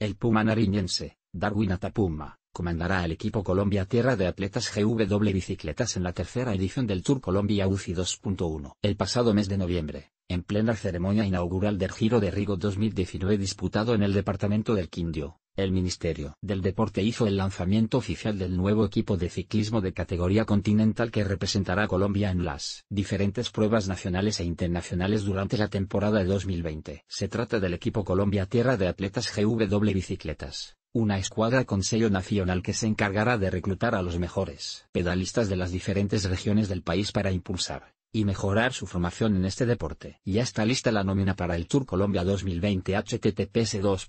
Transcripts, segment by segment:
El Puma nariñense, Darwin Atapuma, comandará al equipo Colombia Tierra de Atletas GW Bicicletas en la tercera edición del Tour Colombia UCI 2.1. El pasado mes de noviembre, en plena ceremonia inaugural del Giro de Rigo 2019 disputado en el departamento del Quindío, el Ministerio del Deporte hizo el lanzamiento oficial del nuevo equipo de ciclismo de categoría continental que representará a Colombia en las diferentes pruebas nacionales e internacionales durante la temporada de 2020. Se trata del equipo Colombia Tierra de Atletas GW Bicicletas, una escuadra con sello nacional que se encargará de reclutar a los mejores pedalistas de las diferentes regiones del país para impulsar y mejorar su formación en este deporte. Ya está lista la nómina para el Tour Colombia 2020 https 2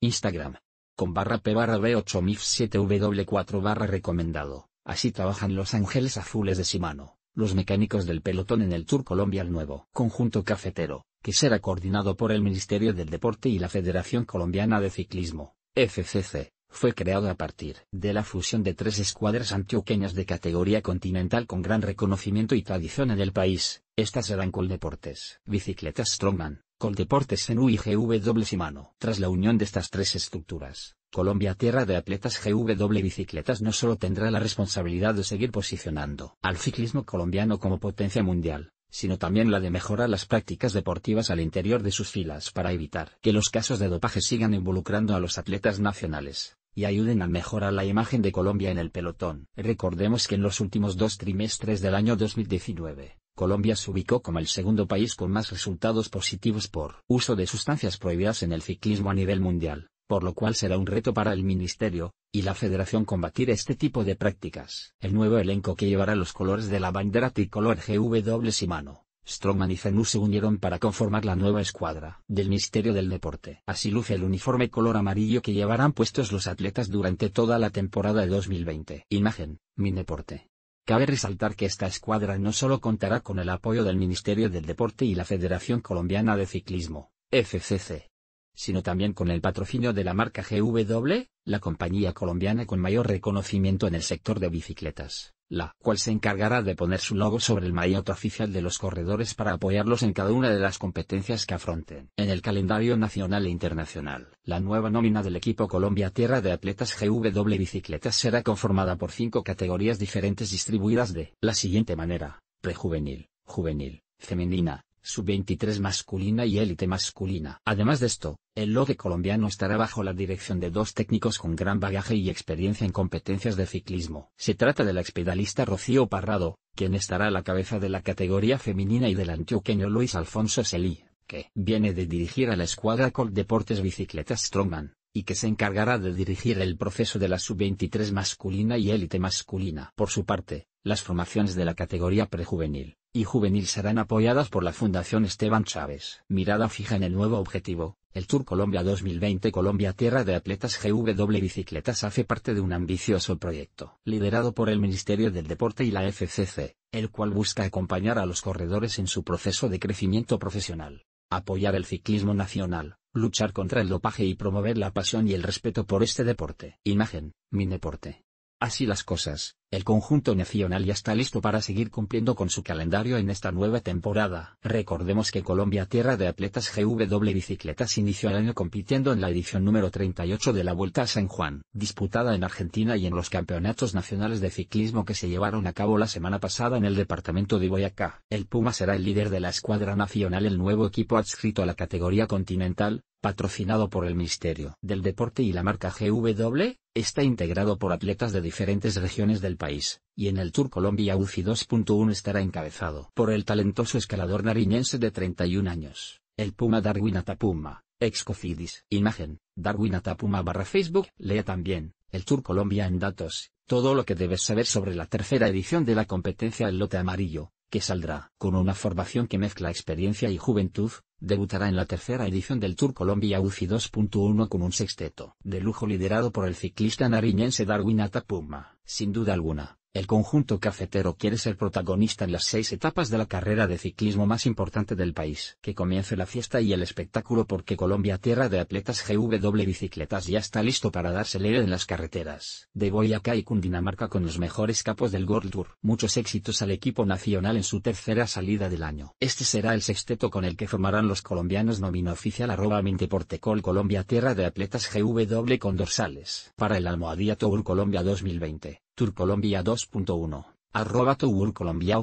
Instagram con barra p barra b8 mif 7 w4 barra recomendado. Así trabajan los Ángeles Azules de Simano, los mecánicos del pelotón en el Tour Colombia el nuevo conjunto cafetero, que será coordinado por el Ministerio del Deporte y la Federación Colombiana de Ciclismo, FCC fue creado a partir de la fusión de tres escuadras antioqueñas de categoría continental con gran reconocimiento y tradición en el país, estas eran Coldeportes, Bicicletas Strongman, Coldeportes Senú y GW Simano. Tras la unión de estas tres estructuras, Colombia Tierra de Atletas GW Bicicletas no solo tendrá la responsabilidad de seguir posicionando al ciclismo colombiano como potencia mundial, sino también la de mejorar las prácticas deportivas al interior de sus filas para evitar que los casos de dopaje sigan involucrando a los atletas nacionales, y ayuden a mejorar la imagen de Colombia en el pelotón. Recordemos que en los últimos dos trimestres del año 2019, Colombia se ubicó como el segundo país con más resultados positivos por uso de sustancias prohibidas en el ciclismo a nivel mundial, por lo cual será un reto para el Ministerio, y la Federación combatir este tipo de prácticas. El nuevo elenco que llevará los colores de la bandera tricolor GW Simano, Strongman y Zenú se unieron para conformar la nueva escuadra del Ministerio del Deporte. Así luce el uniforme color amarillo que llevarán puestos los atletas durante toda la temporada de 2020. Imagen, Deporte. Cabe resaltar que esta escuadra no solo contará con el apoyo del Ministerio del Deporte y la Federación Colombiana de Ciclismo, FCC, sino también con el patrocinio de la marca GW, la compañía colombiana con mayor reconocimiento en el sector de bicicletas, la cual se encargará de poner su logo sobre el maillot oficial de los corredores para apoyarlos en cada una de las competencias que afronten. En el calendario nacional e internacional, la nueva nómina del equipo Colombia Tierra de Atletas GW Bicicletas será conformada por cinco categorías diferentes distribuidas de la siguiente manera, prejuvenil, juvenil, femenina, sub-23 masculina y élite masculina. Además de esto, el lote colombiano estará bajo la dirección de dos técnicos con gran bagaje y experiencia en competencias de ciclismo. Se trata de la expedalista Rocío Parrado, quien estará a la cabeza de la categoría femenina y del antioqueño Luis Alfonso Selí, que viene de dirigir a la escuadra Col Deportes Bicicletas Strongman y que se encargará de dirigir el proceso de la sub-23 masculina y élite masculina. Por su parte, las formaciones de la categoría prejuvenil y juvenil serán apoyadas por la Fundación Esteban Chávez. Mirada fija en el nuevo objetivo, el Tour Colombia 2020 Colombia Tierra de Atletas GW Bicicletas hace parte de un ambicioso proyecto, liderado por el Ministerio del Deporte y la FCC, el cual busca acompañar a los corredores en su proceso de crecimiento profesional, apoyar el ciclismo nacional, luchar contra el dopaje y promover la pasión y el respeto por este deporte. Imagen, mi deporte. Así las cosas, el conjunto nacional ya está listo para seguir cumpliendo con su calendario en esta nueva temporada. Recordemos que Colombia Tierra de Atletas GW Bicicletas inició el año compitiendo en la edición número 38 de la Vuelta a San Juan, disputada en Argentina y en los campeonatos nacionales de ciclismo que se llevaron a cabo la semana pasada en el departamento de Boyacá. El Puma será el líder de la escuadra nacional, el nuevo equipo adscrito a la categoría continental, patrocinado por el Ministerio del Deporte y la marca GW, está integrado por atletas de diferentes regiones del país, y en el Tour Colombia UCI 2.1 estará encabezado por el talentoso escalador nariñense de 31 años, el Puma Darwin Atapuma, Cofidis. Imagen, Darwin Atapuma barra Facebook, lea también, el Tour Colombia en datos, todo lo que debes saber sobre la tercera edición de la competencia El Lote Amarillo, que saldrá con una formación que mezcla experiencia y juventud, debutará en la tercera edición del Tour Colombia UCI 2.1 con un sexteto de lujo liderado por el ciclista nariñense Darwin Atapuma. Sin duda alguna, el conjunto cafetero quiere ser protagonista en las seis etapas de la carrera de ciclismo más importante del país. Que comience la fiesta y el espectáculo porque Colombia Tierra de Atletas GW Bicicletas ya está listo para darse aire en las carreteras. De Boyacá y Cundinamarca con los mejores capos del World Tour. Muchos éxitos al equipo nacional en su tercera salida del año. Este será el sexteto con el que formarán los colombianos nomino oficial por Portecol Colombia Tierra de Atletas GW con dorsales. Para el Almohadía Tour Colombia 2020. Turcolombia 2.1, arroba Tour Colombia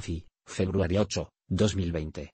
febrero 8, 2020.